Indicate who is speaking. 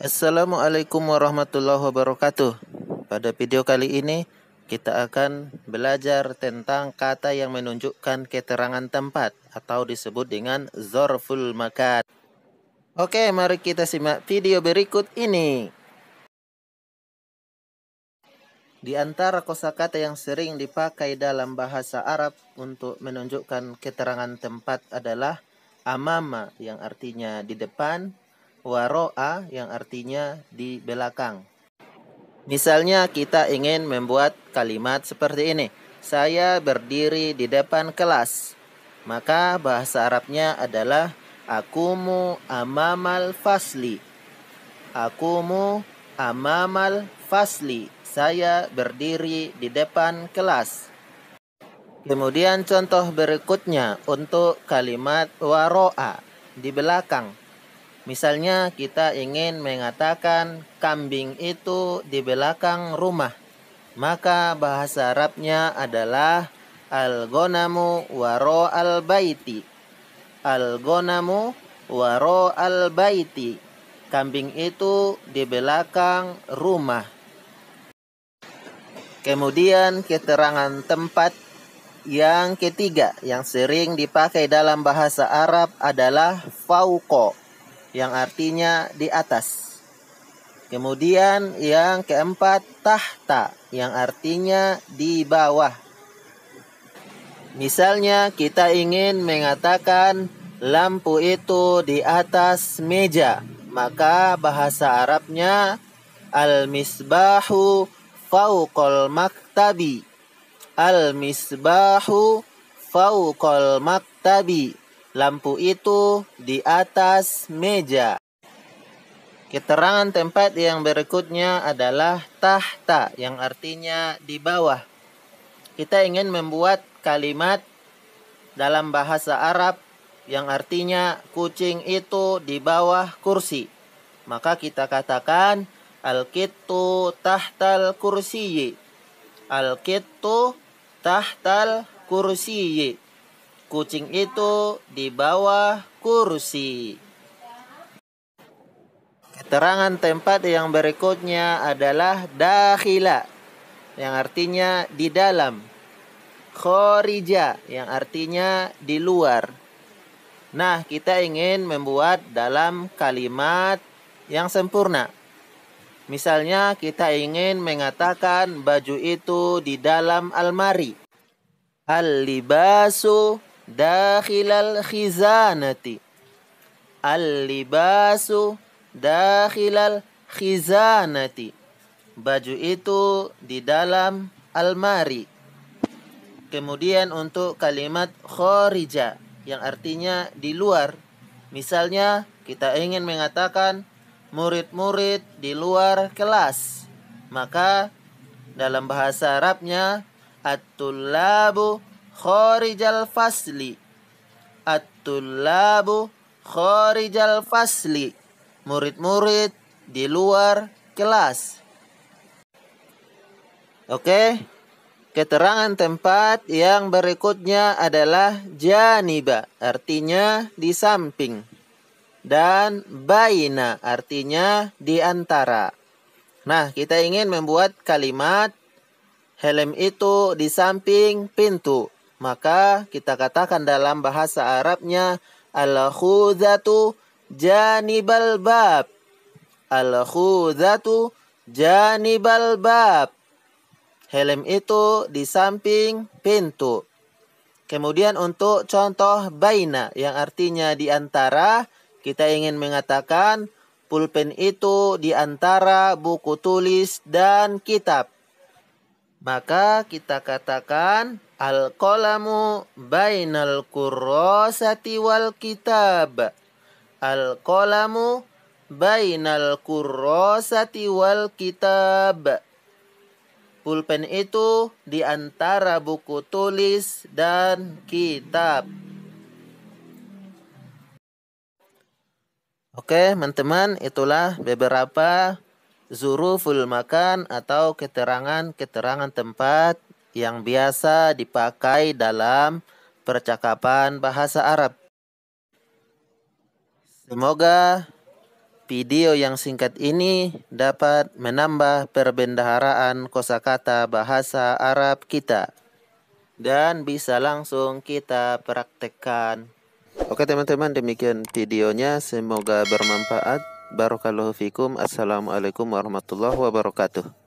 Speaker 1: Assalamualaikum warahmatullahi wabarakatuh. Pada video kali ini kita akan belajar tentang kata yang menunjukkan keterangan tempat atau disebut dengan zorful makan. Oke, mari kita simak video berikut ini. Di antara kosakata yang sering dipakai dalam bahasa Arab untuk menunjukkan keterangan tempat adalah amama yang artinya di depan, waro'a yang artinya di belakang. Misalnya kita ingin membuat kalimat seperti ini. Saya berdiri di depan kelas. Maka bahasa Arabnya adalah akumu amamal fasli. Akumu amamal fasli. Saya berdiri di depan kelas. Kemudian contoh berikutnya untuk kalimat waro'a di belakang. Misalnya kita ingin mengatakan kambing itu di belakang rumah, maka bahasa Arabnya adalah al-gonamu waro al-baiti. Al-gonamu waro al-baiti. Kambing itu di belakang rumah. Kemudian keterangan tempat yang ketiga yang sering dipakai dalam bahasa Arab adalah fauko yang artinya di atas. Kemudian yang keempat tahta yang artinya di bawah. Misalnya kita ingin mengatakan lampu itu di atas meja, maka bahasa Arabnya al-misbahu fauqal maktabi. Al-misbahu fauqal maktabi Lampu itu di atas meja. Keterangan tempat yang berikutnya adalah tahta yang artinya di bawah. Kita ingin membuat kalimat dalam bahasa Arab yang artinya kucing itu di bawah kursi. Maka kita katakan al-kittu tahtal kursiyi. Al-kittu tahtal kursiyi. Kucing itu di bawah kursi. Keterangan tempat yang berikutnya adalah dahila, yang artinya di dalam. Khorija yang artinya di luar. Nah, kita ingin membuat dalam kalimat yang sempurna. Misalnya, kita ingin mengatakan baju itu di dalam almari. Al-libasu dakhilal khizanati al-libasu dakhilal khizanati baju itu di dalam almari kemudian untuk kalimat khorija yang artinya di luar misalnya kita ingin mengatakan murid-murid di luar kelas maka dalam bahasa Arabnya at-tullabu kharijal fasli at-tullabu kharijal fasli murid-murid di luar kelas Oke Keterangan tempat yang berikutnya adalah janiba, artinya di samping, dan baina, artinya di antara. Nah, kita ingin membuat kalimat helm itu di samping pintu. Maka kita katakan dalam bahasa Arabnya al-khuzatu janibal bab. Al-khuzatu janibal bab. Helm itu di samping pintu. Kemudian untuk contoh baina yang artinya di antara, kita ingin mengatakan pulpen itu di antara buku tulis dan kitab. Maka kita katakan Al-qalamu bainal kurrosati wal kitab. Al-qalamu bainal kurrosati wal kitab. Pulpen itu di antara buku tulis dan kitab. Oke, teman-teman, itulah beberapa zuruful makan atau keterangan-keterangan tempat yang biasa dipakai dalam percakapan bahasa Arab. Semoga video yang singkat ini dapat menambah perbendaharaan kosakata bahasa Arab kita dan bisa langsung kita praktekkan. Oke teman-teman demikian videonya semoga bermanfaat. Barakallahu fikum. Assalamualaikum warahmatullahi wabarakatuh.